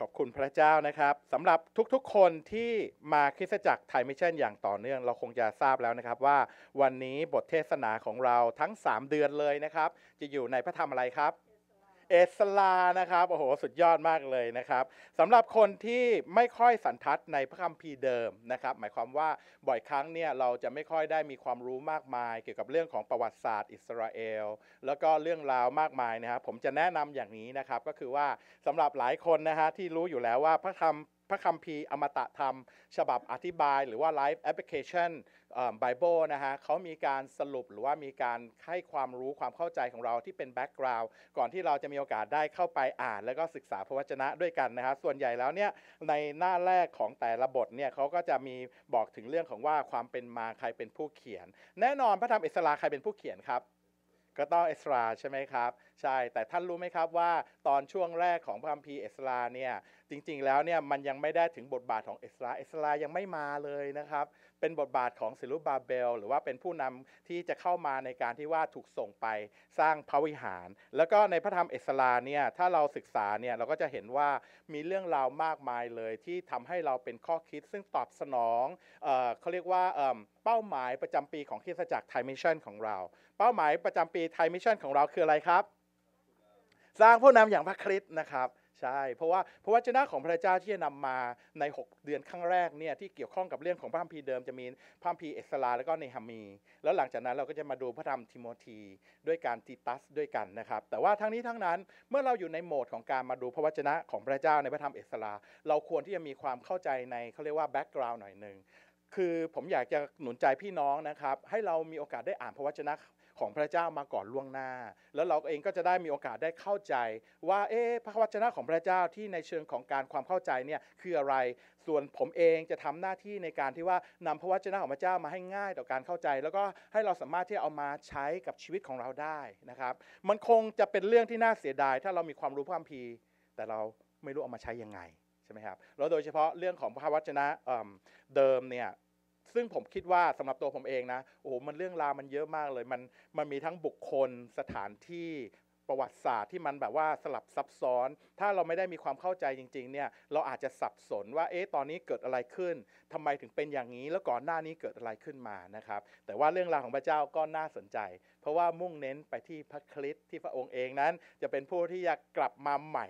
ขอบคุณพระเจ้านะครับสำหรับทุกๆคนที่มาคริสตจักรไทยมิชชั่นอย่างต่อเนื่องเราคงจะทราบแล้วนะครับว่าวันนี้บทเทศนาของเราทั้ง 3 เดือนเลยนะครับ จะอยู่ในพระธรรมอะไรครับเอสลา นะครับ โอ้โห สุดยอดมากเลยนะครับสำหรับคนที่ไม่ค่อยสันทัดในพระคัมภีร์เดิมนะครับ หมายความว่าบ่อยครั้งเนี่ยเราจะไม่ค่อยได้มีความรู้มากมาย เกี่ยวกับเรื่องของประวัติศาสตร์อิสราเอลแล้วก็เรื่องราวมากมายนะครับ ผมจะแนะนำอย่างนี้นะครับก็คือว่าสำหรับหลายคนนะฮะที่รู้อยู่แล้วว่าพระธรรมพระคัมภีร์อมตะธรรม ฉบับอธิบายหรือว่าไลฟ์แอปพลิเคชันไบเบิลนะฮะเขามีการสรุปหรือว่ามีการให้ความรู้ความเข้าใจของเราที่เป็นแบ็กกราวด์ก่อนที่เราจะมีโอกาสได้เข้าไปอ่าน แล้วก็ศึกษาพระวจนะด้วยกันนะฮะส่วนใหญ่แล้วเนี่ยในหน้าแรกของแต่ละบทเนี่ยเขาก็จะมีบอกถึงเรื่องของว่าความเป็นมา ใครเป็นผู้เขียน แน่นอนพระธรรมอิสรา ใครเป็นผู้เขียนครับ ก็ต้องเอสรา ใช่ไหมครับใช่ แต่ท่านรู้ไหมครับ ว่าตอนช่วงแรกของพระคัมภีร์เอสราเนี่ยจริงๆแล้วเนี่ยมันยังไม่ได้ถึงบทบาทของเอสราเอสรายังไม่มาเลยนะครับ เป็นบทบาทของซิลูบาเบลหรือว่าเป็นผู้นำที่จะเข้ามาในการที่ว่าถูกส่งไปสร้างพระวิหาร แล้วก็ในพระธรรมเอสราเนี่ยถ้าเราศึกษาเนี่ยเราก็จะเห็นว่ามีเรื่องราวมากมายเลยที่ทำให้เราเป็นข้อคิดซึ่งตอบสนองเอเขาเรียกว่าเป้าหมายประจำปีของคริสตจักรไทยมิชชั่นของเรา เป้าหมายประจำปีไทยมิชชั่นของเราคืออะไรครับสร้างผู้นำอย่างพระคริสต์นะครับใช่เพราะว่าพระวจนะของพระเจ้าที่จะนำมาใน 6 เดือนข้างแรกเนี่ยที่เกี่ยวข้องกับเรื่องของพระคัมภีร์เดิมจะมีพระคัมภีร์เอสราแล้วก็เนฮามีแล้วหลังจากนั้นเราก็จะมาดูพระธรรมทิโมธีด้วยการติตัสด้วยกันนะครับแต่ว่าทั้งนี้ทั้งนั้นเมื่อเราอยู่ในโหมดของการมาดูพระวจนะของพระเจ้าในพระธรรมเอสราเราควรที่จะมีความเข้าใจในเขาเรียกว่าแบ็กกราวน์หน่อยหนึ่งคือผมอยากจะหนุนใจพี่น้องนะครับให้เรามีโอกาสได้อ่านพระวจนะของพระเจ้ามาก่อนล่วงหน้า แล้วเราเองก็จะได้มีโอกาสได้เข้าใจว่า เอ๊พระวจนะของพระเจ้าที่ในเชิงของการความเข้าใจเนี่ยคืออะไร ส่วนผมเองจะทำหน้าที่ในการที่ว่านำพระวจนะของพระเจ้ามาให้ง่ายต่อการเข้าใจ แล้วก็ให้เราสามารถที่เอามาใช้กับชีวิตของเราได้นะครับ มันคงจะเป็นเรื่องที่น่าเสียดาย ถ้าเรามีความรู้ความพีแต่เราไม่รู้เอามาใช้ยังไงใช่ไหมครับแล้วโดยเฉพาะเรื่องของพระวจนะเดิมเนี่ยซึ่งผมคิดว่าสำหรับตัวผมเองนะโอ้โหมันเรื่องราวมันเยอะมากเลยมันมันมีทั้งบุคคลสถานที่ประวัติศาสตร์ที่มันแบบว่าสลับซับซ้อน ถ้าเราไม่ได้มีความเข้าใจจริง ๆเนี่ยเราอาจจะสับสนว่าเอ๊ะตอนนี้เกิดอะไรขึ้น ทำไมถึงเป็นอย่างนี้แล้วก่อนหน้านี้เกิดอะไรขึ้นมานะครับแต่ว่าเรื่องราวของพระเจ้าก็น่าสนใจ เพราะว่ามุ่งเน้นไปที่พระคริสต์ที่พระองค์เองนั้น จะเป็นผู้ที่อยากกลับมาใหม่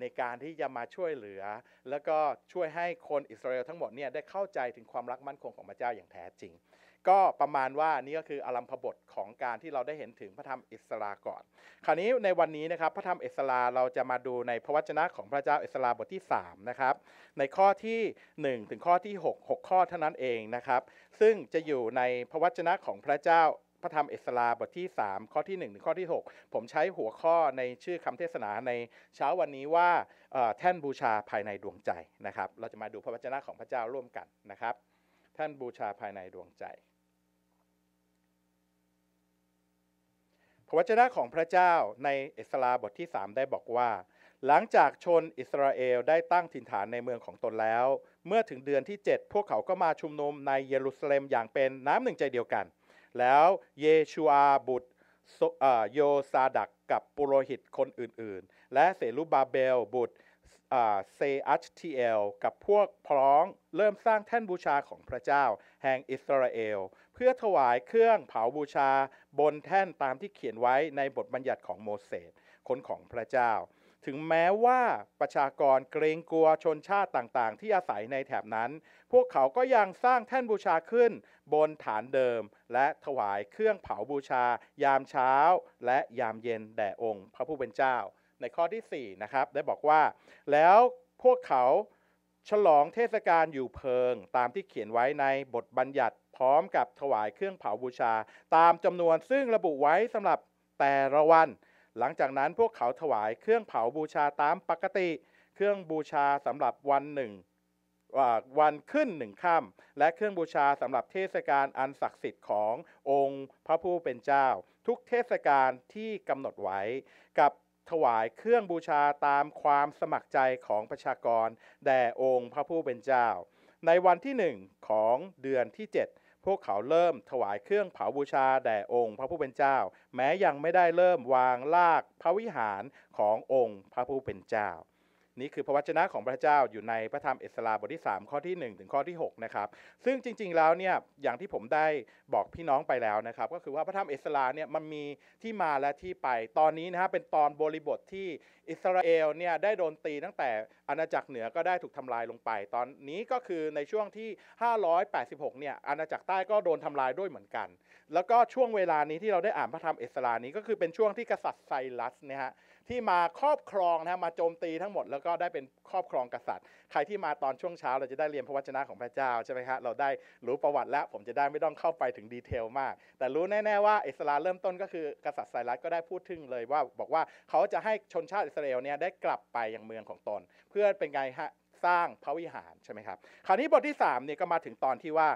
ในการที่จะมาช่วยเหลือ แล้วก็ช่วยให้คนอิสราเอลทั้งหมดเนี่ยได้เข้าใจถึงความรักมั่นคงของพระเจ้าอย่างแท้จริง ก็ประมาณว่านี่ก็คืออลัมพบทของการที่เราได้เห็นถึงพระธรรมอิสราก่อน คราวนี้ในวันนี้นะครับพระธรรมอิสราเราจะมาดูในพระวจนะของพระเจ้าอิสราบทที่3นะครับในข้อที่ 1 ถึงข้อที่ 6 6 ข้อเท่านั้นเองนะครับซึ่งจะอยู่ในพระวจนะของพระเจ้าพระธรรมเอสราบทที่ 3 ข้อที่1ถึงข้อที่6 ผมใช้หัวข้อในชื่อคำเทศนาในเช้าวันนี้ว่าแท่นบูชาภายในดวงใจนะครับ เราจะมาดูพระวจนะของพระเจ้าร่วมกันนะครับแท่นบูชาภายในดวงใจ พระวจนะของพระเจ้าในเอสราบทที่ 3 ได้บอกว่า หลังจากชนอิสราเอลได้ตั้งถิ่นฐานในเมืองของตนแล้ว เมื่อถึงเดือนที่ 7 พวกเขาก็มาชุมนุมในเยรูซาเล็มอย่างเป็นน้ำหนึ่งใจเดียวกันเแล้วเยชูอาบุตรโยซาดักกับปุโรหิตคนอื่นๆ และเซรุบาเบลบุตรเซอัชทีเอล กับพวกพร้องเริ่มสร้างแท่นบูชาของพระเจ้า แห่งอิสราเอล เพื่อถวายเครื่องเผาบูชาบนแท่นตามที่เขียนไว้ในบทบัญญัติของโมเสสคนของพระเจ้าถึงแม้ว่าประชากรเกรงกลัวชนชาติต่างๆ ที่อาศัยในแถบนั้น พวกเขาก็ยังสร้างแท่นบูชาขึ้น บนฐานเดิม และถวายเครื่องเผาบูชายามเช้า และยามเย็นแด่องค์ พระผู้เป็นเจ้า ในข้อที่ 4 นะครับ ได้บอกว่า แล้วพวกเขาฉลองเทศกาลอยู่เพิง ตามที่เขียนไว้ในบทบัญญัติ พร้อมกับถวายเครื่องเผาบูชา ตามจำนวนซึ่งระบุไว้สำหรับแต่ละวันหลังจากนั้นพวกเขาถวายเครื่องเผาบูชาตามปกติ เครื่องบูชาสำหรับวันหนึ่งวันขึ้นหนึ่งค่ำและเครื่องบูชาสำหรับเทศกาลอันศักดิ์สิทธิ์ขององค์พระผู้เป็นเจ้า ทุกเทศกาลที่กำหนดไว้กับถวายเครื่องบูชาตามความสมัครใจของประชากรแด่องค์พระผู้เป็นเจ้า ในวันที่หนึ่งของเดือนที่เจ็ดพวกเขาเริ่มถวายเครื่องเผาบูชาแด่องค์พระผู้เป็นเจ้า แม้ยังไม่ได้เริ่มวางลากพระวิหารขององค์พระผู้เป็นเจ้านี่คือพระวจนะของพระเจ้าอยู่ในพระธรรมเอสราบทที่ 3 ข้อที่ 1 ถึงข้อที่6นะครับซึ่งจริงๆแล้วเนี่ยอย่างที่ผมได้บอกพี่น้องไปแล้วนะครับก็คือว่าพระธรรมเอสราเนี่ยมันมีที่มาและที่ไป ตอนนี้นะฮะเป็นตอนบริบทที่อิสราเอลเนี่ยได้โดนตีตั้งแต่อาณาจักรเหนือก็ได้ถูกทำลายลงไป ตอนนี้ก็คือในช่วงที่ 586เนี่ยอาณาจักรใต้ก็โดนทำลายด้วยเหมือนกัน แล้วก็ช่วงเวลานี้ที่เราได้อ่านพระธรรมเอสรานี้ก็คือเป็นช่วงที่กษัตริย์ไซรัสเนยฮะที่มาครอบครองนะมาโจมตีทั้งหมดแล้วก็ได้เป็นครอบครองกษัตริย์ใครที่มาตอนช่วงเช้า เราจะได้เรียนพระวจนะของพระเจ้าใช่ไหมคับเราได้รู้ประวัติแล้วผมจะได้ไม่ต้องเข้าไปถึงดีเทลมาก แต่รู้แน่ๆว่าอิสราลเริ่มต้นก็คือ กษัตริย์ไซรัสก็ได้พูดถึงเลยว่าบอกว่าเขาจะให้ชนชาติอิสราเอลเนี่ยได้กลับไปยังเมืองของตน เพื่อเป็นไงฮะสร้างพระวิหารใช่ไหมครับคราวนี้บทที่3เนี่ยก็มาถึงตอนที่ว่า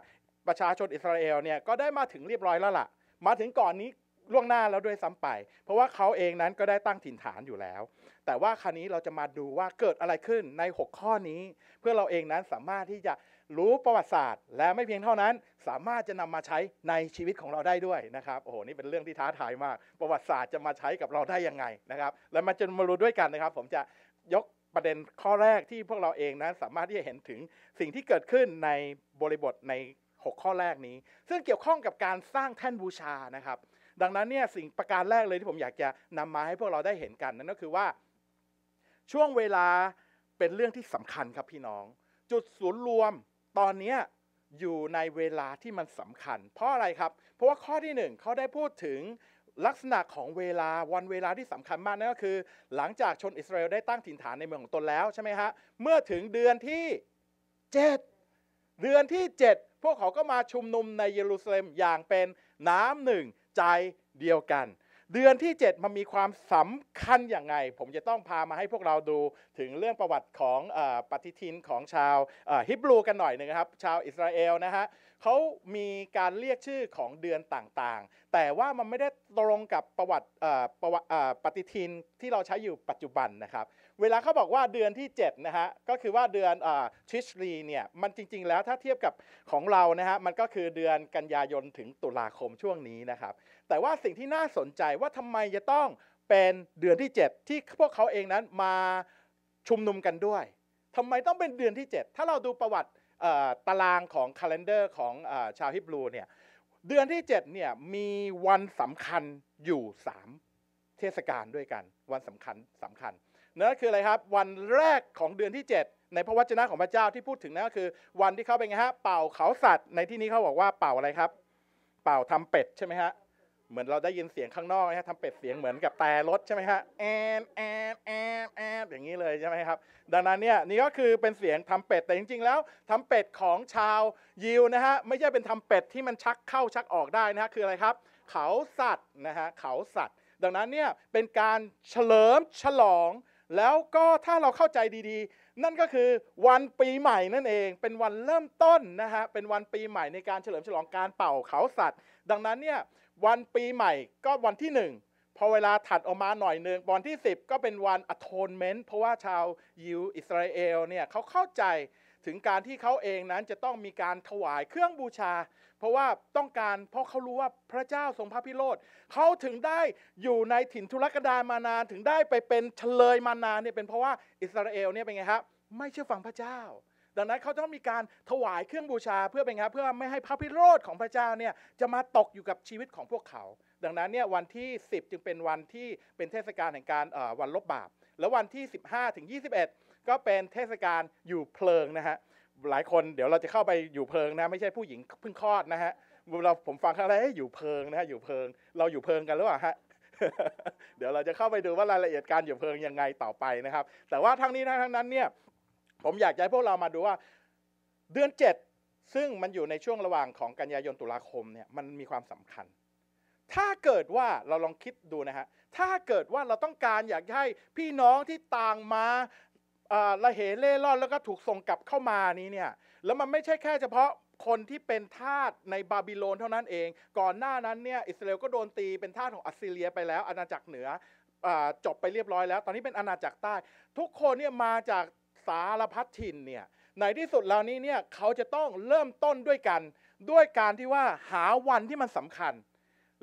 ประชาชนอิสราเอลเนี่ยก็ได้มาถึงเรียบร้อยแล้วล่ะ มาถึงก่อนนี้ล่วงหน้าแล้วด้วยซ้ำไป เพราะว่าเขาเองนั้นก็ได้ตั้งถิ่นฐานอยู่แล้ว แต่ว่าคราวนี้เราจะมาดูว่าเกิดอะไรขึ้นใน 6 ข้อนี้ เพื่อเราเองนั้นสามารถที่จะรู้ประวัติศาสตร์และไม่เพียงเท่านั้น สามารถจะนำมาใช้ในชีวิตของเราได้ด้วยนะครับ โอ้โห นี่เป็นเรื่องที่ท้าทายมาก ประวัติศาสตร์จะมาใช้กับเราได้ยังไงนะครับแล้วมาจะมารู้ด้วยกันนะครับ ผมจะยกประเด็นข้อแรกที่พวกเราเองนั้นสามารถที่จะเห็นถึงสิ่งที่เกิดขึ้นในบริบทใน 6 ข้อแรกนี้ ซึ่งเกี่ยวข้องกับการสร้างแท่นบูชานะครับดังนั้นเนี่ยสิ่งประการแรกเลยที่ผมอยากจะนำมาให้พวกเราได้เห็นกัน นั่นก็คือว่า ช่วงเวลาเป็นเรื่องที่สำคัญครับพี่น้อง จุดศูนย์รวมตอนนี้อยู่ในเวลาที่มันสำคัญ เพราะอะไรครับ เพราะว่าข้อที่ 1เขาได้พูดถึงลักษณะของเวลาวันเวลาที่สำคัญมากนั่นก็คือ หลังจากชนอิสราเอลได้ตั้งถิ่นฐานในเมืองของตนแล้วใช่ไหมฮะเมื่อถึงเดือนที่ 7 เดือนที่ 7 พวกเขาก็มาชุมนุมในเยรูซาเล็มอย่างเป็นน้ำหนึ่งใจเดียวกัน เดือนที่ 7 มันมีความสำคัญอย่างไง ผมจะต้องพามาให้พวกเราดูถึงเรื่องประวัติของอปฏิทินของชาวฮิบรูกันหน่อยหนึ่งครับ ชาวอิสราเอลนะฮะเขามีการเรียกชื่อของเดือนต่างๆ แต่ว่ามันไม่ได้ตรงกับประวัติประวัติปฏิทินที่เราใช้อยู่ปัจจุบันนะครับเวลาเขาบอกว่าเดือนที่7นะฮะก็คือว่าเดือนทิชรีเนี่ยมันจริงๆแล้วถ้าเทียบกับของเรานะฮะมันก็คือเดือนกันยายนถึงตุลาคมช่วงนี้นะครับแต่ว่าสิ่งที่น่าสนใจว่าทำไมจะต้องเป็นเดือนที่ 7 ที่พวกเขาเองนั้นมาชุมนุมกันด้วยทำไมต้องเป็นเดือนที่ 7 ถ้าเราดูประวัติตารางของคาล endar ของชาวฮิบรูเนี่ยเดือนที่7เนี่ยมีวันสำคัญอยู่ 3 เทศกาลด้วยกันวันสำคัญสำคัญเนะคืออะไรครับวันแรกของเดือนที่ 7 ในพระวจนะของพระเจ้าที่พูดถึงนะก็คือ วันที่เขาเป็นไงฮะเป่าเขาสัตว์ในที่นี้เขาบอกว่าเป่าอะไรครับเป่าทำเป็ดใช่ไหมฮะเหมือนเราได้ยินเสียงข้างนอกนะฮะทำเป็ดเสียงเหมือนกับแต่รถใช่ไหมฮะแอนแอนแอนแอนอย่างนี้เลยใช่ไหมครับดังนั้นเนี่ยนี่ก็คือเป็นเสียงทำเป็ดแต่จริงๆแล้วทำเป็ดของชาวยิวนะฮะไม่ใช่เป็นทำเป็ดที่มันชักเข้าชักออกได้นะฮะคืออะไรครับเขาสัตว์นะฮะเขาสัตว์ ดังนั้นเนี่ยเป็นการเฉลิมฉลองแล้วก็ถ้าเราเข้าใจดีๆ นั่นก็คือวันปีใหม่นั่นเอง เป็นวันเริ่มต้นนะฮะเป็นวันปีใหม่ในการเฉลิมฉลองการเป่าเขาสัตว์ ดังนั้นเนี่ยวันปีใหม่ก็วันที่1พอเวลาถัดออกมาหน่อยหนึ่งวันที่ 10 ก็เป็นวัน a โทนเมนต์เพราะว่าชาวยิวอิสราเอลเนี่ยเขาเข้าใจถึงการที่เขาเองนั้นจะต้องมีการถวายเครื่องบูชา เพราะว่าต้องการเพราะเขารู้ว่าพระเจ้าทรงพระพิโรธเขาถึงได้อยู่ในถิ่นทุรกดารมานานถึงได้ไปเป็นเฉลยมานานเนี่ยเป็นเพราะว่าอิสราเอลเนี่ยเป็นไงครับไม่เชื่อฟังพระเจ้า ดังนั้นเขาต้องมีการถวายเครื่องบูชาเพื่อเป็นไงเพื่อไม่ให้พระพิโรธของพระเจ้าเนี่ยจะมาตกอยู่กับชีวิตของพวกเขา ดังนั้นเนี่ยวันที่ 10 จึงเป็นวันที่เป็นเทศกาลแห่งการวันลบบาป แลววันที่ 15ถึง21ก็เป็นเทศกาลอยู่เพลิงนะฮะ หลายคนเดี๋ยวเราจะเข้าไปอยู่เพลิงนะไม่ใช่ผู้หญิงเพิ่งคลอดนะฮะเราผมฟังครั้งแรกอยู่เพลิงนะฮะอยู่เพลิงเราอยู่เพลิงกันหรือเปล่าฮะเดี๋ยวเราจะเข้าไปดูว่ารายละเอียดการอยู่เพลิงยังไงต่อไปนะครับ แต่ว่าทั้งนี้ทั้งนั้นเนี่ยผมอยากให้พวกเรามาดูว่าเดือน7ซึ่งมันอยู่ในช่วงระหว่างของกันยายนตุลาคมเนี่ยมันมีความสำคัญ ถ้าเกิดว่าเราลองคิดดูนะฮะถ้าเกิดว่าเราต้องการอยากให้พี่น้องที่ต่างมาระเหเล่ร่อนแล้วก็ถูกส่งกลับเข้ามานี้เนี่ยแล้วมันไม่ใช่แค่เฉพาะคนที่เป็นทาสในบาบิโลนเท่านั้นเอง ก่อนหน้านั้นเนี่ยอิสราเอลก็โดนตีเป็นทาสของอัสซีเรียไปแล้วอาณาจักรเหนืออจบไปเรียบร้อยแล้ว ตอนนี้เป็นอาณาจักรใต้ ทุกคนเนี่ยมาจากสารพัดถิ่นเนี่ยในที่สุดแล้วนี้เนี่ยเขาจะต้องเริ่มต้นด้วยกันด้วยการที่ว่าหาวันที่มันสำคัญ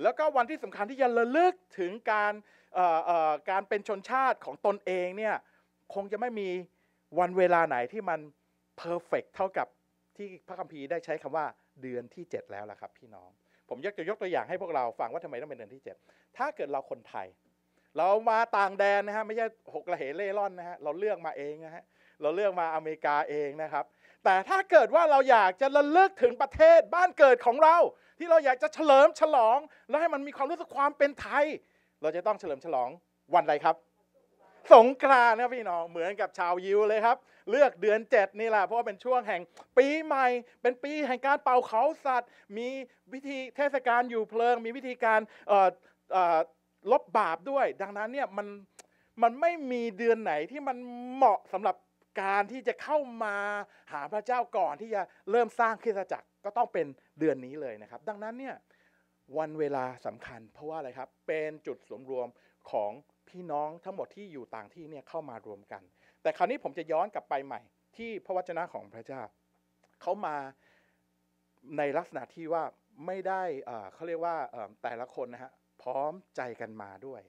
แล้วก็วันที่สำคัญที่จะระลึกถึงการการเป็นชนชาติของตนเองเนี่ยคงจะไม่มีวันเวลาไหนที่มันเพอร์เฟกเท่ากับที่พระคัมภีร์ได้ใช้คำว่าเดือนที่ 7 แล้วล่ะครับ พี่น้อง ผมยกจะยกตัวอย่างให้พวกเราฟังว่าทำไมต้องเป็นเดือนที่ 7 ถ้าเกิดเราคนไทย เรามาต่างแดนนะฮะไม่ใช่หกระเหเล่ร่อนนะฮะเราเลือกมาเองนะฮะเราเลือกมาอเมริกาเองนะครับ แต่ถ้าเกิดว่าเราอยากจะระลึกถึงประเทศบ้านเกิดของเรา ที่เราอยากจะเฉลิมฉลองและให้มันมีความรู้สึกความเป็นไทย เราจะต้องเฉลิมฉลองวันใดครับสงกรานต์นะพี่น้องเหมือนกับชาวยิวเลยครับ เลือกเดือน 7 นี่แหละเพราะว่าเป็นช่วงแห่ง ปีใหม่เป็นปีแห่งการเป่าเขาสัตว์ มีวิธีเทศกาลอยู่เพลิง มีวิธีการลบบาปด้วย ดังนั้นเนี่ยมันมันไม่มีเดือนไหนที่มันเหมาะสำหรับการที่จะเข้ามาหาพระเจ้าก่อนที่จะเริ่มสร้างคริสตจักรก็ต้องเป็นเดือนนี้เลยนะครับ ดังนั้นเนี่ยวันเวลาสำคัญ เพราะว่าอะไรครับเป็นจุดสมรวมของี่น้อง ทั้งหมดที่อยู่ต่างที่เนี่ยเข้ามารวมกัน แต่คราวนี้ผมจะย้อนกลับไปใหม่ ที่พระวจนะของพระเจ้า เขามาในลักษณะที่ว่าไม่ได้เขาเรียกว่าแต่ละคนนะฮะพร้อมใจกันมาด้วย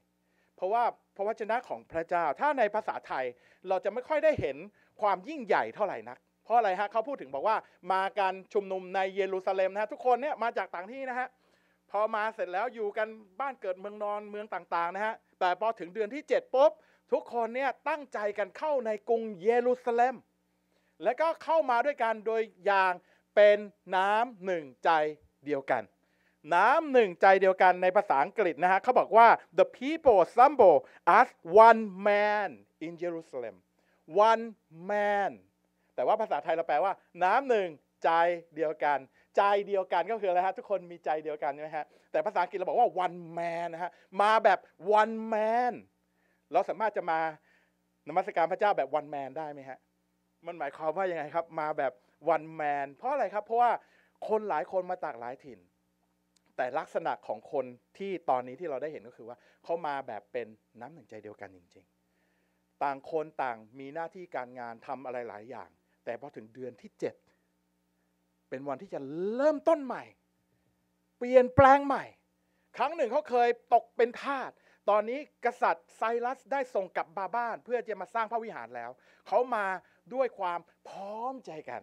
เพราะว่าพระวจนะของพระเจ้า ถ้าในภาษาไทยเราจะไม่ค่อยได้เห็นความยิ่งใหญ่เท่าไหร่นัก เพราะอะไรฮะเขาพูดถึงบอกว่ามาการชุมนุมในเยรูซาเล็มนะฮะทุกคนเนี่ยมาจากต่างที่นะฮะพอมาเสร็จแล้วอยู่กันบ้านเกิดเมืองนอนเมืองต่างๆนะฮะแต่พอถึงเดือนที่7ปุ๊บ ทุกคนเนี่ยตั้งใจกันเข้าในกรุงเยรูซาเล็มและก็เข้ามาด้วยกันโดยอย่างเป็นน้ำหนึ่งใจเดียวกัน น้ำหนึ่งใจเดียวกันในภาษาอังกฤษนะฮะเขาบอกว่า the people assemble as one man in Jerusalem one man แต่ว่าภาษาไทยเราแปลว่า น้ำหนึ่งใจเดียวกันใจเดียวกันก็คืออะไรฮะทุกคนมีใจเดียวกันใช่ไหมฮะแต่ภาษาอังกฤษเราบอกว่า one man นะฮะมาแบบ one man เราสามารถจะมานมัสการพระเจ้าแบบ one man ได้ไหมฮะมันหมายความว่ายังไงครับมาแบบ one man เพราะอะไรครับเพราะว่าคนหลายคนมาจากหลายถิ่น แต่ลักษณะของคนที่ตอนนี้ที่เราได้เห็นก็คือว่าเขามาแบบเป็นน้ำหนึ่งใจเดียวกันจริง ๆ ต่างคนต่างมีหน้าที่การงานทำอะไรหลายอย่าง แต่พอถึงเดือนที่ 7เป็นวันที่จะเริ่มต้นใหม่ เปลี่ยนแปลงใหม่ ครั้งหนึ่งเขาเคยตกเป็นทาส ตอนนี้กษัตริย์ไซรัสได้ส่งกลับมาบ้าน เพื่อจะมาสร้างพระวิหารแล้ว เขามาด้วยความพร้อมใจกัน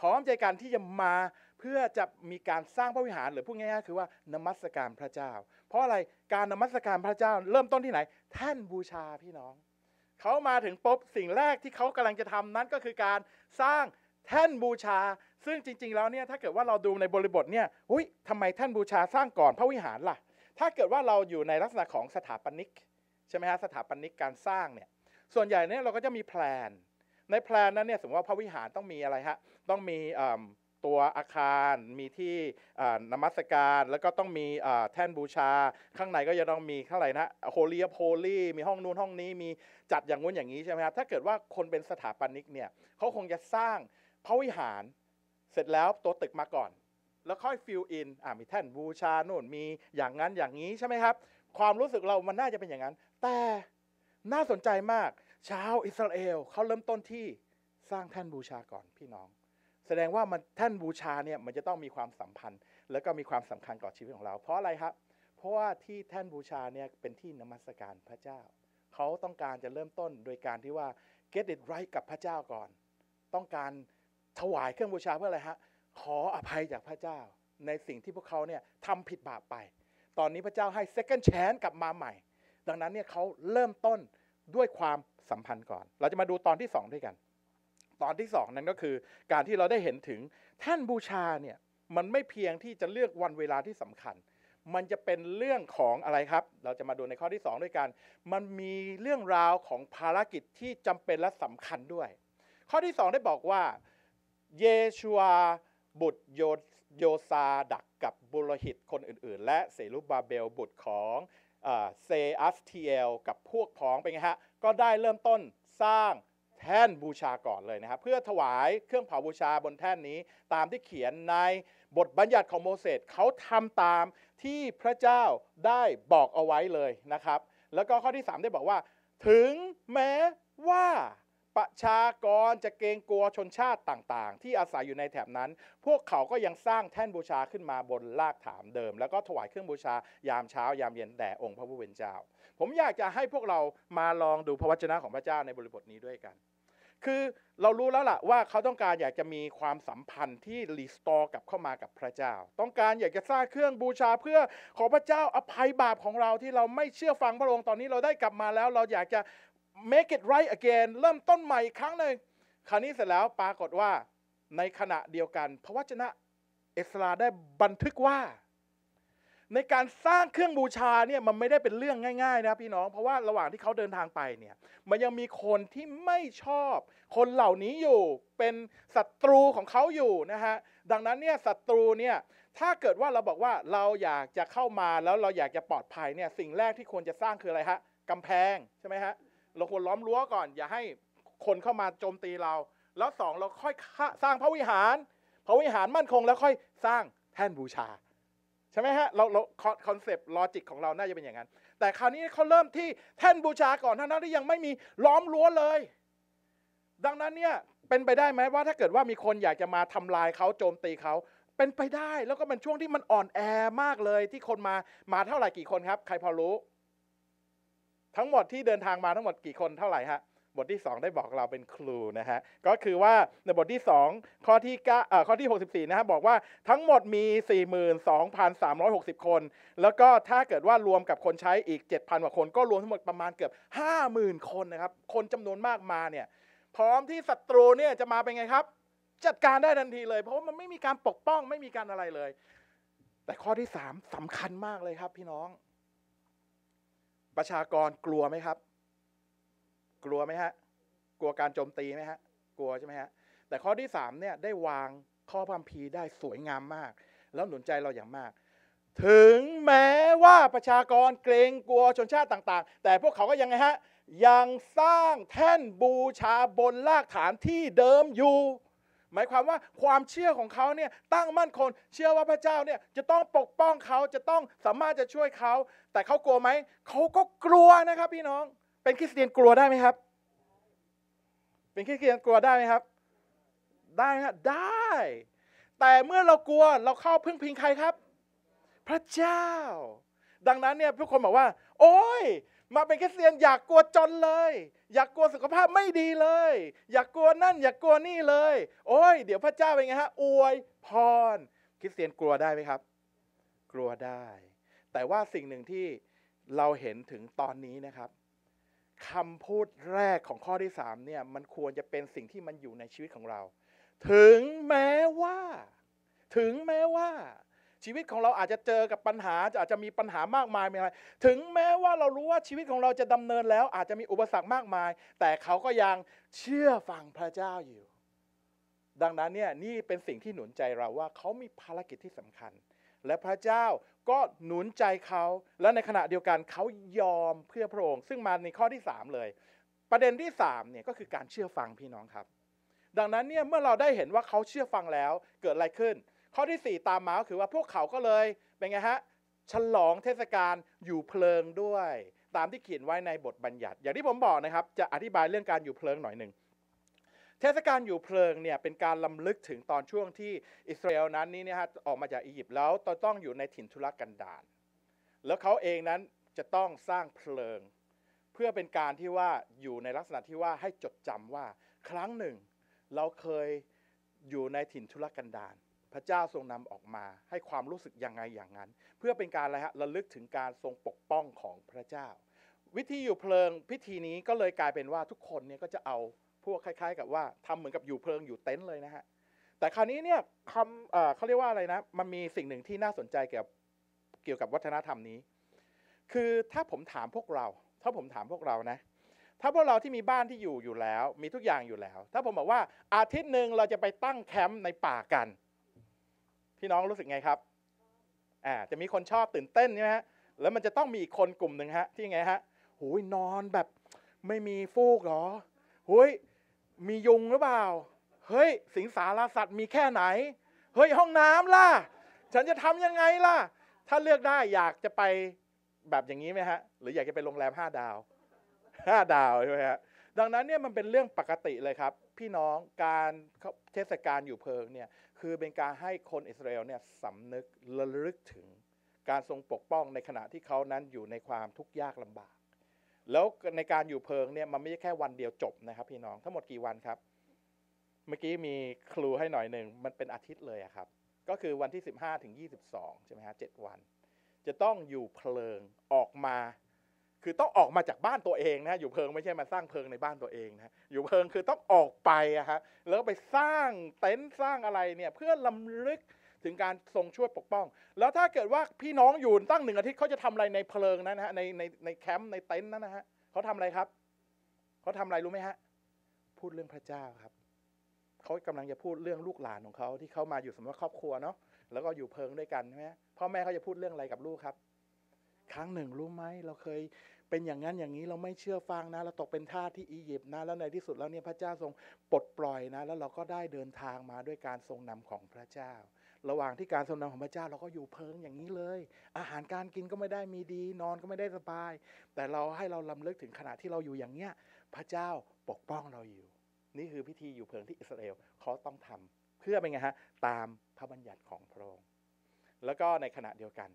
พร้อมใจกันที่จะมาเพื่อจะมีการสร้างพระวิหารหรือพูดง่ายๆคือว่า นมัสการพระเจ้า เพราะอะไร การนมัสการพระเจ้า เริ่มต้นที่ไหน แท่นบูชาพี่น้อง เขามาถึงปุ๊บสิ่งแรกที่เขากำลังจะทำนั้นก็คือการสร้างแท่นบูชาซึ่งจริงๆ แล้วเนี่ย ถ้าเกิดว่าเราดูในบริบทเนี่ยหุ้ยทำไมท่านบูชาสร้างก่อนพระวิหารล่ะ ถ้าเกิดว่าเราอยู่ในลักษณะของสถาปนิกใช่ไหมฮะสถาปนิกการสร้างเนี่ย ส่วนใหญ่เนี่ยเราก็จะมีแพลนในแพลนนั้นเนี่ย สมมติว่าพระวิหารต้องมีอะไรฮะต้องมีตัวอาคาร มีที่นมัสการ แล้วก็ต้องมีแท่นบูชา ข้างในก็จะต้องมีเท่าไหร่นะโฮลีโฮลีมีห้องนู้นห้องนี้ มีจัดอย่างงู้นอย่างนี้ใช่ไหมครับถ้าเกิดว่าคนเป็นสถาปนิกเนี่ยเขาคงจะสร้างพระวิหารเสร็จแล้วตัวตึกมาก่อน แล้วค่อยฟิลอินอ่ามีแท่นบูชาโน่นมีอย่างนั้นอย่างนี้ใช่ไหมครับความรู้สึกเรามันน่าจะเป็นอย่างนั้น แต่น่าสนใจมาก ชาวอิสราเอลเขาเริ่มต้นที่สร้างแท่นบูชาก่อนพี่น้อง แสดงว่ามันแท่นบูชาเนี่ยมันจะต้องมีความสัมพันธ์แล้วก็มีความสำคัญต่อชีวิตของเรา เพราะอะไรครับ เพราะว่าที่แท่นบูชาเนี่ยเป็นที่นมัสการพระเจ้าเขาต้องการจะเริ่มต้นโดยการที่ว่า get it right กับพระเจ้าก่อน ต้องการถวายเครื่องบูชาเพื่ออะไรฮะ ขออภัยจากพระเจ้า ในสิ่งที่พวกเขาเนี่ยทำผิดบาปไป ตอนนี้พระเจ้าให้ second chance กลับมาใหม่ ดังนั้นเนี่ยเขาเริ่มต้นด้วยความสัมพันธ์ก่อน เราจะมาดูตอนที่สองด้วยกัน ตอนที่สองนั้นก็คือการที่เราได้เห็นถึงท่านบูชาเนี่ย มันไม่เพียงที่จะเลือกวันเวลาที่สำคัญ มันจะเป็นเรื่องของอะไรครับ เราจะมาดูในข้อที่2ด้วยกัน มันมีเรื่องราวของภารกิจที่จำเป็นและสำคัญด้วย ข้อที่2ได้บอกว่าเยชัวบุตรโยโยซาดักกับบุรหิตคนอื่นๆ และเซรุบาเบลบุตรของเซอัสเทียลกับพวกพ้องเป็นไงฮะ ก็ได้เริ่มต้นสร้างแท่นบูชาก่อนเลยนะครับ เพื่อถวายเครื่องเผาบูชาบนแท่นนี้ ตามที่เขียนในบทบัญญัติของโมเสสเขาทำตามที่พระเจ้าได้บอกเอาไว้เลยนะครับ แล้วก็ข้อที่ 3 ได้บอกว่า ถึงแม้ว่าประชากร จะเกรงกลัวชนชาติต่างๆ ที่อาศัยอยู่ในแถบนั้น พวกเขาก็ยังสร้างแท่นบูชาขึ้นมาบนลากฐานเดิม แล้วก็ถวายเครื่องบูชายามเช้ายามเย็น แด่องค์พระผู้เป็นเจ้า ผมอยากจะให้พวกเรามาลองดูพระวจนะของพระเจ้าในบริบทนี้ด้วยกัน คือเรารู้แล้วล่ะว่าเขาต้องการอยากจะมีความสัมพันธ์ที่รีสตอร์กลับเข้ามากับพระเจ้า ต้องการอยากจะสร้างเครื่องบูชาเพื่อขอพระเจ้าอภัยบาปของเราที่เราไม่เชื่อฟังพระองค์ตอนนี้เราได้กลับมาแล้ว เราอยากจะ make it right again เริ่มต้นใหม่อีกครั้งหนึ่งคราวนี้เสร็จแล้วปรากฏว่าในขณะเดียวกันพระวจนะเอสราได้บันทึกว่า ในการสร้างเครื่องบูชาเนี่ยมันไม่ได้เป็นเรื่องง่ายๆนะพี่น้องเพราะว่าระหว่างที่เขาเดินทางไปเนี่ยมันยังมีคนที่ไม่ชอบ คนเหล่านี้อยู่เป็นศัตรูของเขาอยู่นะฮะดังนั้นเนี่ยศัตรูเนี่ยถ้าเกิดว่าเราบอกว่าเราอยากจะเข้ามาแล้วเราอยากจะปลอดภัยเนี่ยสิ่งแรกที่ควรจะสร้างคืออะไรฮะกำแพงใช่ไหมฮะเราควรล้อมรั้วก่อน อย่าให้คนเข้ามาโจมตีเรา แล้วสองเราค่อยสร้างพระวิหารพระวิหารมั่นคงแล้วค่อยสร้างแท่นบูชา ใช่ไหมฮะเราเราคอนเซปต์ลอจิกของเราน่าจะเป็นอย่างนั้นแต่คราวนี้เขาเริ่มที่แท่นบูชาก่อนทั้งที่ยังไม่มีล้อมรั้วเลย ดังนั้นเนี่ยเป็นไปได้ไหมว่าถ้าเกิดว่ามีคนอยากจะมาทำลายเขาโจมตีเขาเป็นไปได้แล้วก็เป็นช่วงที่มันอ่อนแอมากเลยที่คนมามาเท่าไหร่กี่คนครับ ใครพอรู้ทั้งหมดที่เดินทางมาทั้งหมดกี่คนเท่าไหร่ฮะบทที่ 2 ได้บอกเราเป็นครูนะฮะก็คือว่าในบทที่2ข้อที่9เอ่อข้อที่ 64นะฮะบอกว่าทั้งหมดมี 42,360 คน แล้วก็ถ้าเกิดว่ารวมกับคนใช้อีก 7,000กว่าคน ก็รวมทั้งหมดประมาณเกือบ 50,000 คนนะครับ คนจำนวนมากมาเนี่ยพร้อมที่ศัตรูเนี่ยจะมาเป็นไงครับ จัดการได้ทันทีเลยเพราะว่ามันไม่มีการปกป้องไม่มีการอะไรเลย แต่ข้อที่3สำคัญมากเลยครับพี่น้องประชากรกลัวไหมครับ กลัวไหมฮะกลัวการโจมตีไหมฮะกลัวใช่ไหมฮะแต่ข้อที่3เนี่ยได้วางข้อพัมพีได้สวยงามมาก แล้วหนุนใจเราอย่างมาก ถึงแม้ว่าประชากรเกรงกลัวชนชาติต่างๆ แต่พวกเขาก็ยังไงฮะยังสร้างแท่นบูชาบนรากฐานที่เดิมอยู่หมายความว่าความเชื่อของเขาเนี่ยตั้งมั่นคงเชื่อว่าพระเจ้าเนี่ยจะต้องปกป้องเขาจะต้องสามารถจะช่วยเขาแต่เขากลัวไหมเขาก็กลัวนะครับ พี่น้อง เป็นคริสเตียนกลัวได้ไหมครับ เป็นคริสเตียนกลัวได้ไหมครับ ได้ฮะได้ แต่เมื่อเรากลัวเราเข้าพึ่งพิงใครครับ พระเจ้า ดังนั้นเนี่ยทุกคนบอกว่า โอ้ยมาเป็นคริสเตียนอยากกลัวจนเลยอย่ากกลัวสุขภาพไม่ดีเลย อย่ากกลัวนั่น อย่ากกลัวนี่เลย โอ้ย เดี๋ยวพระเจ้าเป็นไงฮะอวยพรคริสเตียนกลัวได้ไหมครับ กลัวได้ แต่ว่าสิ่งหนึ่งที่เราเห็นถึงตอนนี้นะครับคำพูดแรกของข้อที่สามเนี่ย มันควรจะเป็นสิ่งที่มันอยู่ในชีวิตของเรา ถึงแม้ว่า ถึงแม้ว่าชีวิตของเราอาจจะเจอกับปัญหาอาจจะมีปัญหามากมายมีอะไรถึงแม้ว่าเรารู้ว่าชีวิตของเราจะดำเนินแล้วอาจจะมีอุปสรรคมากมาย แต่เขาก็ยังเชื่อฟังพระเจ้าอยู่ ดังนั้นเนี่ยนี่เป็นสิ่งที่หนุนใจเราว่า เขามีภารกิจที่สำคัญ และพระเจ้าก็หนุนใจเขา และในขณะเดียวกันเขายอมเพื่อพระองค์ ซึ่งมาในข้อที่ 3 เลย ประเด็นที่3เนี่ยก็คือการเชื่อฟังพี่น้องครับ ดังนั้นเนี่ยเมื่อเราได้เห็นว่าเขาเชื่อฟังแล้วเกิดอะไรขึ้นข้อที่ 4 ตามมาก็คือว่าพวกเขาก็เลยเป็นไงฮะฉลองเทศกาลอยู่เพลิงด้วย ตามที่เขียนไว้ในบทบัญญัติ อย่างที่ผมบอกนะครับจะอธิบายเรื่องการอยู่เพลิงหน่อยหนึ่งเทศกาลอยู่เพลิงเนี่ยเป็นการลํำลึกถึงตอนช่วงที่อิสราเอลนั้นนี่นะฮะออกมาจากอียิปต์แล้วต้องอยู่ในถิ่นทุรกันดารแล้วเขาเองนั้นจะต้องสร้างเพลิง เพื่อเป็นการที่ว่าอยู่ในลักษณะที่ว่าให้จดจำว่าครั้งหนึ่ง เราเคยอยู่ในถิ่นทุรกันดารพระเจ้าทรงนำออกมาให้ความรู้สึกยังไงอย่างนั้น เพื่อเป็นการอะไรฮะระลึกถึงการทรงปกป้องของพระเจ้า วิธีอยู่เพลิงพิธีนี้ก็เลยกลายเป็นว่าทุกคนเนี่ยก็จะเอาพวกคล้ายๆกับว่าทำเหมือนกับอยู่เพลิงอยู่เต็นท์เลยนะฮะ แต่คราวนี้เนี่ยคำเขาเรียกว่าอะไรนะ มันมีสิ่งหนึ่งที่น่าสนใจเกี่ยวกับเกี่ยวกับวัฒนธรรมนี้ คือถ้าผมถามพวกเรา ถ้าผมถามพวกเรานะ ถ้าพวกเราที่มีบ้านที่อยู่อยู่แล้วมีทุกอย่างอยู่แล้ว ถ้าผมบอกว่าอาทิตย์หนึ่งเราจะไปตั้งแคมป์ในป่ากันพี่น้องรู้สึกไงครับอ่าจะมีคนชอบตื่นเต้นใช่ไหมฮะ แล้วมันจะต้องมีอีกคนกลุ่มหนึ่งฮะ ที่ไงฮะหูยนอนแบบไม่มีฟูกหรอ หุยมียุงหรือเปล่า เฮ้ยสิงสารสัตว์มีแค่ไหน เฮ้ยห้องน้ำล่ะ ฉันจะทำยังไงล่ะ ถ้าเลือกได้อยากจะไปแบบอย่างนี้ไหมฮะ หรืออยากจะไปโรงแรมห้าดาว ห้าดาวใช่ไหมฮะ ดังนั้นเนี่ยมันเป็นเรื่องปกติเลยครับพี่น้องการเทศกาลอยู่เพลิงเนี่ยคือเป็นการให้คนอิสราเอลเนี่ยสำนึกระลึกถึง การทรงปกป้องในขณะที่เขานั้นอยู่ในความทุกข์ยากลำบาก แล้วในการอยู่เพลิงเนี่ยมันไม่ใช่แค่วันเดียวจบนะครับพี่น้องทั้งหมดกี่วันครับ เมื่อกี้มีครูให้หน่อยหนึ่งมันเป็นอาทิตย์เลยครับ ก็คือวันที่ 15 ถึง 22ใช่ไหมฮะเวัน จะต้องอยู่เพลิงออกมาคือต้องออกมาจากบ้านตัวเองนะอยู่เพิงไม่ใช่มาสร้างเพิงในบ้านตัวเองนะอยู่เพิงคือต้องออกไปอะฮะแล้วไปสร้างเต็นท์สร้างอะไรเนี่ย เพื่อลำลึกถึงการทรงช่วยปกป้อง แล้วถ้าเกิดว่าพี่น้องอยู่ตั้งหนึ่งอาทิตย์เขาจะทำอะไรในเพลิงนั้นนะฮะในในในแคมป์ในเต็นท์นั้นนะฮะเขาทำอะไรครับ เขาทำอะไรรู้ไหมฮะ พูดเรื่องพระเจ้าครับ เขากำลังจะพูดเรื่องลูกหลานของเขาที่เขามาอยู่สมมติครอบครัวเนาะแล้วก็อยู่เพิงด้วยกันใช่ไหมพ่อแม่เขาจะพูดเรื่องอะไรกับลูกครับ ครั้งหนึ่งรู้ไหมเราเคยเป็นอย่างนั้นอย่างนี้เราไม่เชื่อฟังนะเราตกเป็นทาสที่อียิปต์นะแล้วในที่สุดแล้วเนี่ยพระเจ้าทรงปลดปล่อยนะแล้วเราก็ได้เดินทางมาด้วยการทรงนำของพระเจ้า ระหว่างที่การทรงนำของพระเจ้าเราก็อยู่เพิงอย่างนี้เลย อาหารการกินก็ไม่ได้มีดี นอนก็ไม่ได้สบาย แต่เราให้เราลำลึกถึงขณะที่เราอยู่อย่างเนี้ยพระเจ้าปกป้องเราอยู่ นี่คือพิธีอยู่เพิงที่อิสราเอลเขาต้องทำเพื่อเป็นไงฮะตามพระบัญญัติของพระองค์แล้วก็ในขณะเดียวกัน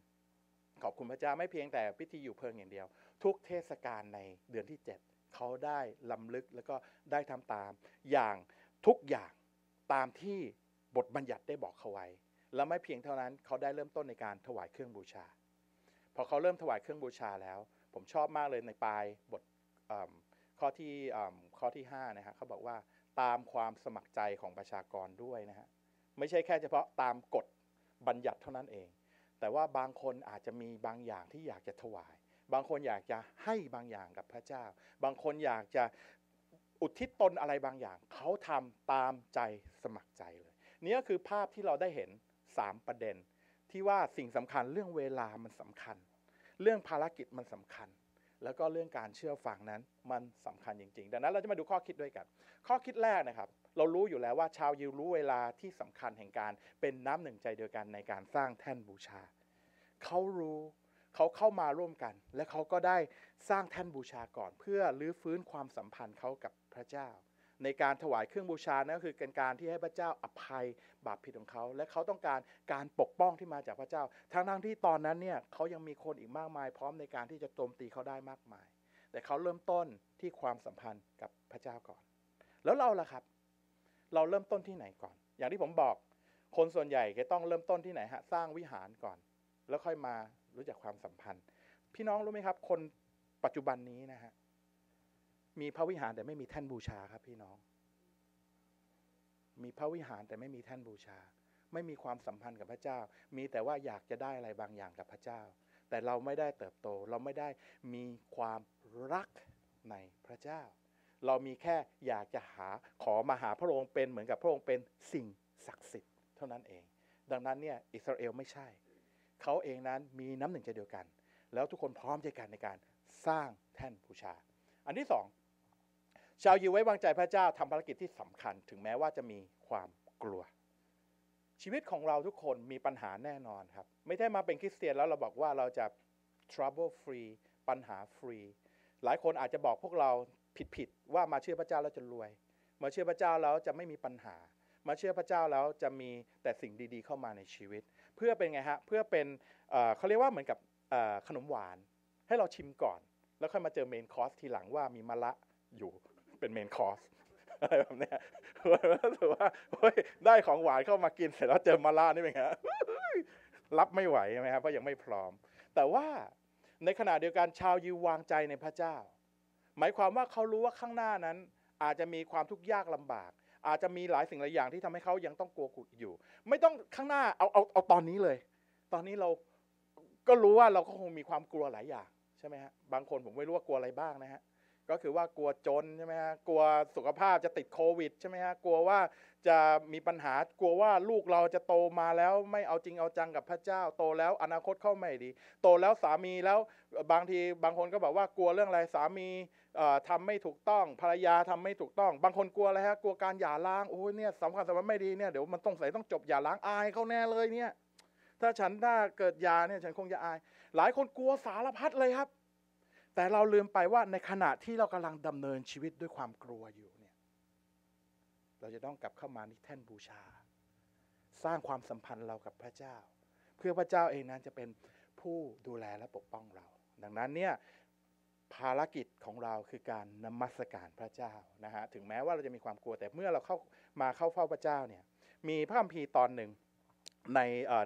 ขอบคุณพระเจ้าไม่เพียงแต่พิธีอยู่เพิงอย่างเดียวทุกเทศกาลในเดือนที่ 7 เขาได้ลำลึกแล้วก็ได้ทำตาม อย่างทุกอย่างตามที่บทบัญญัติได้บอกเขาไว้ และไม่เพียงเท่านั้นเขาได้เริ่มต้นในการถวายเครื่องบูชาพอเขาเริ่มถวายเครื่องบูชาแล้ว ผมชอบมากเลยในปลายบทข้อที่ข้อที่5นะฮะเขาบอกว่าตามความสมัครใจของประชากรด้วยนะฮะไม่ใช่แค่เฉพาะตามกฎบัญญัติเท่านั้นเอง แต่ว่าบางคนอาจจะมีบางอย่างที่อยากจะถวายบางคนอยากจะให้บางอย่างกับพระเจ้า บางคนอยากจะอุทิศตนอะไรบางอย่าง เขาทำตามใจสมัครใจเลย นี่ก็คือภาพที่เราได้เห็น 3 ประเด็น ที่ว่าสิ่งสำคัญเรื่องเวลามันสำคัญ เรื่องภารกิจมันสำคัญ แล้วก็เรื่องการเชื่อฟังนั้นมันสำคัญจริงๆ ดังนั้นเราจะมาดูข้อคิดด้วยกัน ข้อคิดแรกนะครับ เรารู้อยู่แล้วว่า ชาวยิวรู้เวลาที่สำคัญแห่งการเป็นน้ำหนึ่งใจเดียวกันในการสร้างแท่นบูชาเขารู้เขาเข้ามาร่วมกัน และเขาก็ได้สร้างแท่นบูชาก่อน เพื่อลื้อฟื้นความสัมพันธ์เขากับพระเจ้า ในการถวายเครื่องบูชานั่นก็คือการที่ให้พระเจ้าอภัยบาปผิดของเขา และเขาต้องการการปกป้องที่มาจากพระเจ้า ทั้งทั้งที่ตอนนั้นเนี่ยเขายังมีคนอีกมากมาย พร้อมในการที่จะโจมตีเขาได้มากมาย แต่เขาเริ่มต้นที่ความสัมพันธ์กับพระเจ้าก่อน แล้วเราล่ะครับ เราเริ่มต้นที่ไหนก่อน อย่างที่ผมบอกคนส่วนใหญ่จะต้องเริ่มต้นที่ไหนฮะสร้างวิหารก่อนแล้วค่อยมารู้จักความสัมพันธ์พี่น้องรู้ไหมครับ คนปัจจุบันนี้นะฮะ มีพระวิหารแต่ไม่มีแท่นบูชาครับพี่น้อง มีพระวิหารแต่ไม่มีแท่นบูชา ไม่มีความสัมพันธ์กับพระเจ้า มีแต่ว่าอยากจะได้อะไรบางอย่างกับพระเจ้า แต่เราไม่ได้เติบโตเราไม่ได้มีความรักในพระเจ้า เรามีแค่อยากจะหาขอมาหาพระองค์เป็นเหมือนกับพระองค์เป็นสิ่งศักดิ์สิทธิ์เท่านั้นเอง ดังนั้นเนี่ยอิสราเอลไม่ใช่เขาเองนั้นมีน้ำหนึ่งใจเดียวกัน แล้วทุกคนพร้อมใจกันในการสร้างแท่นบูชา อันที่สอง ชาวยิวไว้วางใจพระเจ้าทำภารกิจที่สำคัญ ถึงแม้ว่าจะมีความกลัว ชีวิตของเราทุกคนมีปัญหาแน่นอนครับ ไม่ได้มาเป็นคริสเตียนแล้วเราบอกว่าเราจะ trouble free ปัญหา free หลายคนอาจจะบอกพวกเราผิดๆว่ามาเชื่อพระเจ้าแล้วจะรวย มาเชื่อพระเจ้าแล้วจะไม่มีปัญหา มาเชื่อพระเจ้าแล้วจะมีแต่สิ่งดี ๆเข้ามาในชีวิตเพื่อเป็นไงฮะเพื่อเป็นเขาเรียกว่าเหมือนกับขนมหวาน ให้เราชิมก่อน แล้วค่อยมาเจอเมนคอร์สทีหลังว่ามีมะละอยู่เป็นเมนคอร์สอะไรแบบนี้รู้สึกว่าได้ของหวานเข้ามากินเสร็จแล้วเจอมะละนี่เป็นไงรับไม่ไหวใช่ไหมครับเพราะยังไม่พร้อม แต่ว่าในขณะเดียวกันชาวยิววางใจในพระเจ้า หมายความว่าเขารู้ว่าข้างหน้านั้น อาจจะมีความทุกข์ยากลำบากอาจจะมีหลายสิ่งหลายอย่างที่ทำให้เขายังต้องกลัวกุดอยู่ ไม่ต้องข้างหน้าเอาเอาเอาตอนนี้เลย ตอนนี้เราก็รู้ว่าเราก็คงมีความกลัวหลายอย่างใช่ไหมฮะบางคนผมไม่รู้ว่ากลัวอะไรบ้างนะฮะก็คือว่ากลัวจนใช่ไหมฮะกลัวสุขภาพจะติดโควิดใช่ไหมฮะกลัวว่าจะมีปัญหากลัวว่าลูกเราจะโตมาแล้วไม่เอาจริงเอาจังกับพระเจ้า โตแล้วอนาคตเข้าไม่ดี โตแล้วสามีแล้วบางทีบางคนก็บอกว่ากลัวเรื่องอะไรสามีทำไม่ถูกต้อง ภรรยาทำไม่ถูกต้อง บางคนกลัวอะไรฮะกลัวการหย่าร้างโอ้ยเนี่ยสำคัญสำคัญไม่ดีเนี่ยเดี๋ยวมันต้องใส่ต้องจบหย่าร้างอายเขาแน่เลยเนี่ยถ้าฉันถ้าเกิดยาเนี่ยฉันคงจะอาย หลายคนกลัวสารพัดเลยครับแต่เราลืมไปว่าในขณะที่เรากำลังดำเนินชีวิตด้วยความกลัวอยู่เนี่ยเราจะต้องกลับเข้ามาในแท่นบูชา สร้างความสัมพันธ์เรากับพระเจ้า เพื่อพระเจ้าเองนั้นจะเป็นผู้ดูแลและปกป้องเรา ดังนั้นเนี่ยภารกิจของเราคือการนมัสการพระเจ้านะฮะถึงแม้ว่าเราจะมีความกลัวแต่เมื่อเราเข้ามาเข้าเฝ้าพระเจ้าเนี่ยมีพระคัมภีร์ตอนหนึ่งใน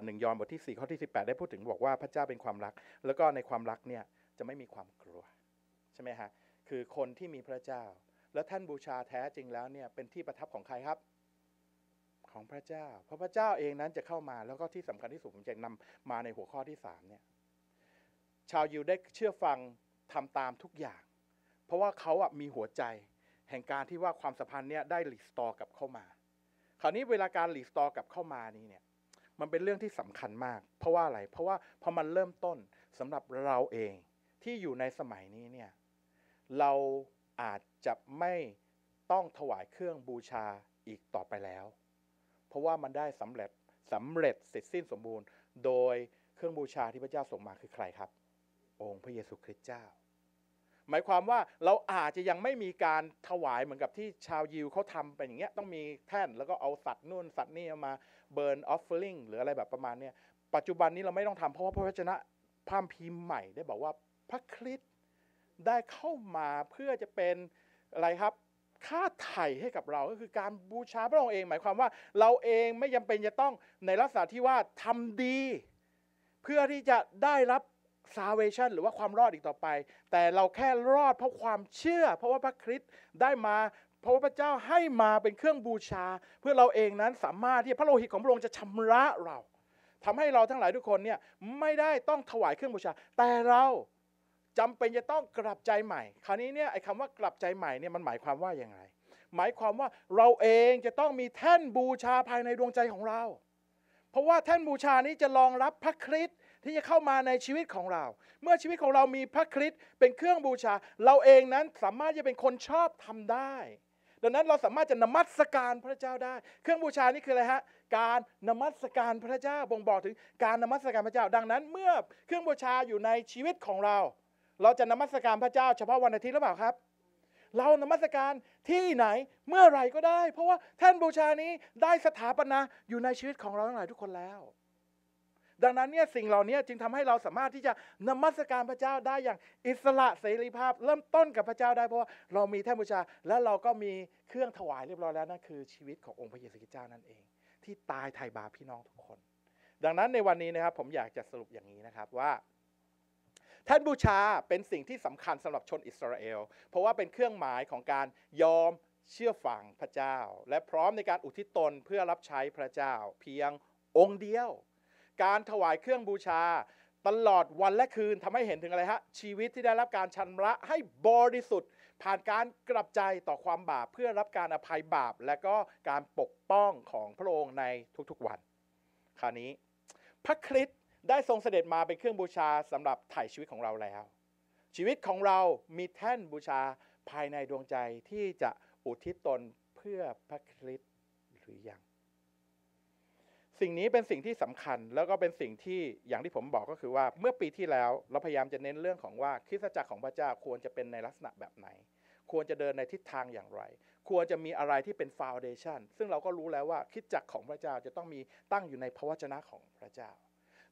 หนึ่งยอห์นบทที่4ข้อที่18 ได้พูดถึงบอกว่าพระเจ้าเป็นความรัก แล้วก็ในความรักเนี่ยจะไม่มีความกลัว ใช่ไหมฮะ คือคนที่มีพระเจ้า แล้วท่านบูชาแท้จริงแล้วเนี่ยเป็นที่ประทับของใครครับของพระเจ้า เพราะพระเจ้าเองนั้นจะเข้ามา แล้วก็ที่สำคัญที่สุดผมจะนำมาในหัวข้อที่3เนี่ยชาวยิวได้เชื่อฟังทำตามทุกอย่าง เพราะว่าเขาอ่ะมีหัวใจ แห่งการที่ว่าความสัมพันธ์เนี่ยได้รีสตอร์กับเข้ามา คราวนี้เวลาการรีสตอร์กับเข้ามานี้เนี่ยมันเป็นเรื่องที่สำคัญมาก เพราะว่าอะไรเพราะว่าพอมันเริ่มต้นสำหรับเราเองที่อยู่ในสมัยนี้เนี่ยเราอาจจะไม่ต้องถวายเครื่องบูชาอีกต่อไปแล้ว เพราะว่ามันได้สำเร็จสำเร็จเสร็จสิ้นสมบูรณ์ โดยเครื่องบูชาที่พระเจ้าส่งมาคือใครครับ องค์พระเยซูคริสต์เจ้า หมายความว่าเราอาจจะยังไม่มีการถวายเหมือนกับที่ชาวยิวเขาทำเป็นอย่างเงี้ยต้องมีแท่นแล้วก็เอาสัตว์นู่นสัตว์นี่มาเบิร์นออฟเฟอริงหรืออะไรแบบประมาณเนี้ยปัจจุบันนี้เราไม่ต้องทำเพราะว่าพระวจนะพามพิ์ใหม่ได้บอกว่าพระคริสต์ได้เข้ามาเพื่อจะเป็นอะไรครับ ค่าไถ่ให้กับเราก็คือการบูชาพระองค์เอง หมายความว่าเราเองไม่ยังเป็นจะต้องในลักษณะที่ว่าทำดี เพื่อที่จะได้รับซาเวชันหรือว่าความรอดอีกต่อไป แต่เราแค่รอดเพราะความเชื่อ เพราะว่าพระคริสต์ได้มา เพราะว่าพระเจ้าให้มาเป็นเครื่องบูชา เพื่อเราเองนั้นสามารถที่พระโลหิตของพระองค์จะชำระเรา ทำให้เราทั้งหลายทุกคนเนี่ยไม่ได้ต้องถวายเครื่องบูชา แต่เราจำเป็นจะต้องกลับใจใหม่ คราวนี้เนี่ยไอ้คำว่ากลับใจใหม่เนี่ยมันหมายความว่าอย่างไรหมายความว่าเราเองจะต้องมีแท่นบูชาภายในดวงใจของเรา เพราะว่าแท่นบูชานี้จะรองรับพระคริสต์ที่จะเข้ามาในชีวิตของเรา เมื่อชีวิตของเรามีพระคริสต์เป็นเครื่องบูชา เราเองนั้นสามารถจะเป็นคนชอบทำได้ ดังนั้นเราสามารถจะนมัสการพระเจ้าได้ เครื่องบูชานี่คืออะไรฮะการนมัสการพระเจ้าบ่งบอกถึง การนมัสการพระเจ้าดังนั้น เมื่อเครื่องบูชาอยู่ในชีวิตของเราเราจะนมัสการพระเจ้าเฉพาะวันอาทิตย์หรือเปล่าครับ เรานมัสการที่ไหนเมื่อไหร่ก็ได้ เพราะว่าแท่นบูชานี้ได้สถาปนาอยู่ในชีวิตของเราทั้งหลายทุกคนแล้ว ดังนั้นเนี่ยสิ่งเหล่านี้จึงทำให้เราสามารถที่จะนมัสการพระเจ้าได้อย่างอิสระเสรีภาพเริ่มต้นกับพระเจ้าได้เพราะว่าเรามีแท่นบูชาและเราก็มีเครื่องถวายเรียบร้อยแล้วนั่นคือชีวิตขององค์พระเยซูคริสต์เจ้านั่นเอง ที่ตายไถ่บาปพี่น้องทุกคน ดังนั้นในวันนี้นะครับผมอยากจะสรุปอย่างนี้นะครับว่าท่นบูชาเป็นสิ่งที่สำคัญสำหรับชนอิสราเอลเพราะว่าเป็นเครื่องหมายของการยอมเชื่อฟังพระเจ้า และพร้อมในการอุทิศตนเพื่อรับใช้พระเจ้าเพียงองค์เดียว การถวายเครื่องบูชา ตลอดวันและคืนทำให้เห็นถึงอะไรฮะ ชีวิตที่ได้รับการชันระให้บริสุทธิ์ ผ่านการกลับใจต่อความบาปเพื่อรับการอภัยบาป และก็การปกป้องของพระองค์ในทุกๆวัน คราวนี้ พระคริสต์ได้ทรงเสด็จมาเป็นเครื่องบูชาสำหรับไถ่ชีวิตของเราแล้ว ชีวิตของเรามีแท่นบูชาภายในดวงใจที่จะอุทิศตนเพื่อพระคริสต์หรือยัง สิ่งนี้เป็นสิ่งที่สำคัญแล้วก็เป็นสิ่งที่อย่างที่ผมบอกก็คือว่าเมื่อปีที่แล้วเราพยายามจะเน้นเรื่องของว่าคริสตจักรของพระเจ้าควรจะเป็นในลักษณะแบบไหน ควรจะเดินในทิศทางอย่างไร ควรจะมีอะไรที่เป็นฟาวเดชันซึ่งเราก็รู้แล้วว่าคิดจักรของพระเจ้าจะต้องมีตั้งอยู่ในพระวจนะของพระเจ้า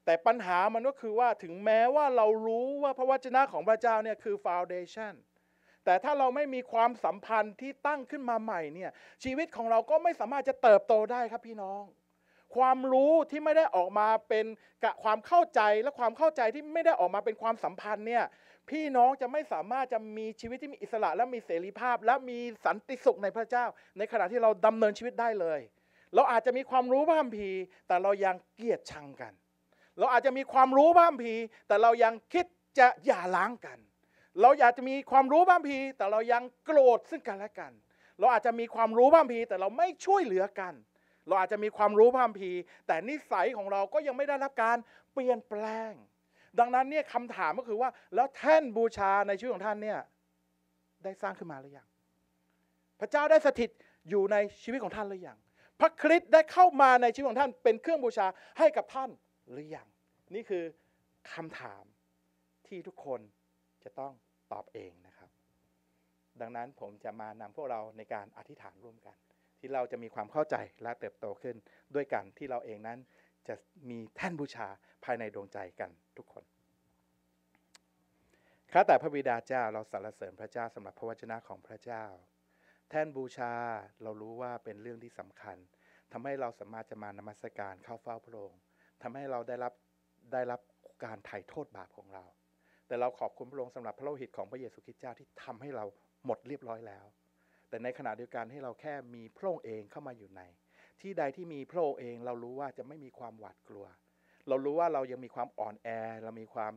แต่ปัญหามันก็คือว่าถึงแม้ว่าเรารู้ว่าพระวจนะของพระเจ้าเนี่ยคือฟาวเดชันแต่ถ้าเราไม่มีความสัมพันธ์ที่ตั้งขึ้นมาใหม่เนี่ยชีวิตของเราก็ไม่สามารถจะเติบโตได้ครับพี่น้อง ความรู้ที่ไม่ได้ออกมาเป็นกับความเข้าใจและความเข้าใจที่ไม่ได้ออกมาเป็นความสัมพันธ์เนี่ยพี่น้องจะไม่สามารถจะมีชีวิตที่มีอิสระและมีเสรีภาพ และมีสันติสุขในพระเจ้า ในขณะที่เราดำเนินชีวิตได้เลย เราอาจจะมีความรู้พระคัมภีร์ แต่เรายังเกียดชังกันเราอาจจะมีความรู้บ้างพีแต่เรายังคิดจะอย่าล้างกัน เราอยากจะมีความรู้บ้างพีแต่เรายังโกรธซึ่งกันและกัน เราอาจจะมีความรู้บ้างพีแต่เราไม่ช่วยเหลือกัน เราอาจจะมีความรู้บ้างพี แต่นิสัยของเราก็ยังไม่ได้รับการเปลี่ยนแปลง ดังนั้นเนี่ยคำถามก็คือว่า แล้วแท่นบูชาในชีวิตของท่านเนี่ยได้สร้างขึ้นมาหรือยังพระเจ้าได้สถิตอยู่ในชีวิตของท่านหรือยังพระคริสต์ได้เข้ามาในชีวิตของท่าน เป็นเครื่องบูชาให้กับท่านหรือยังนี่คือคำถามที่ทุกคนจะต้องตอบเองนะครับ ดังนั้นผมจะมานำพวกเราในการอธิษฐานร่วมกัน ที่เราจะมีความเข้าใจและเติบโตขึ้นด้วยกันที่เราเองนั้นจะมีแท่นบูชาภายในดวงใจกันทุกคนข้าแต่พระบิดาเจ้าเราสรรเสริญพระเจ้าสำหรับพระวจนะของพระเจ้า แท่นบูชาเรารู้ว่าเป็นเรื่องที่สำคัญทำให้เราสามารถจะมานมัสการเข้าเฝ้าพระองค์ทำให้เราได้รับได้รับการไถ่โทษบาปของเรา แต่เราขอบคุณพระองค์สำหรับพระโลหิตของพระเยซูคริสต์เจ้าที่ทำให้เราหมดเรียบร้อยแล้ว แต่ในขณะเดียวกันให้เราแค่มีพระองค์เองเข้ามาอยู่ใน ที่ใดที่มีพระองค์เอง เรารู้ว่าจะไม่มีความหวาดกลัวเรารู้ว่าเรายังมีความอ่อนแอเรามีความ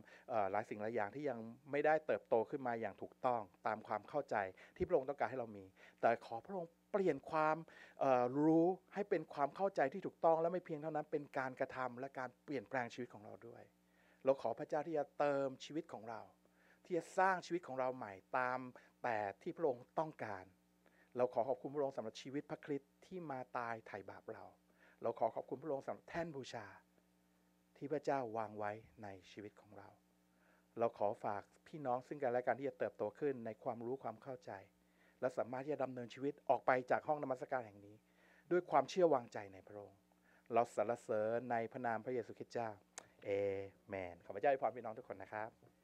หลายสิ่งหลายอย่างที่ยังไม่ได้เติบโตขึ้นมาอย่างถูกต้อง ตามความเข้าใจที่พระองค์ต้องการให้เรามี แต่ขอพระองค์เปลี่ยนความรู้ให้เป็นความเข้าใจที่ถูกต้องและไม่เพียงเท่านั้นเป็นการกระทำและการเปลี่ยนแปลงชีวิตของเราด้วยเราขอพระเจ้าที่จะเติมชีวิตของเราที่จะสร้างชีวิตของเราใหม่ตามแต่ที่พระองค์ต้องการ เราขอขอบคุณพระองค์สำหรับชีวิตพระคริสต์ที่มาตายไถ่บาปเรา เราขอขอบคุณพระองค์สำหรับแท่นบูชาที่พระเจ้าวางไว้ในชีวิตของเรา เราขอฝากพี่น้องซึ่งกันและกันที่จะเติบโตขึ้นในความรู้ความเข้าใจ และสามารถที่จะดำเนินชีวิตออกไปจากห้องนมัสการแห่งนี้ ด้วยความเชื่อวางใจในพระองค์ เราสรรเสริญในพระนามพระเยซูคริสต์เจ้า เอเมนขอพระเจ้าอวยพรพี่น้องทุกคนนะครับ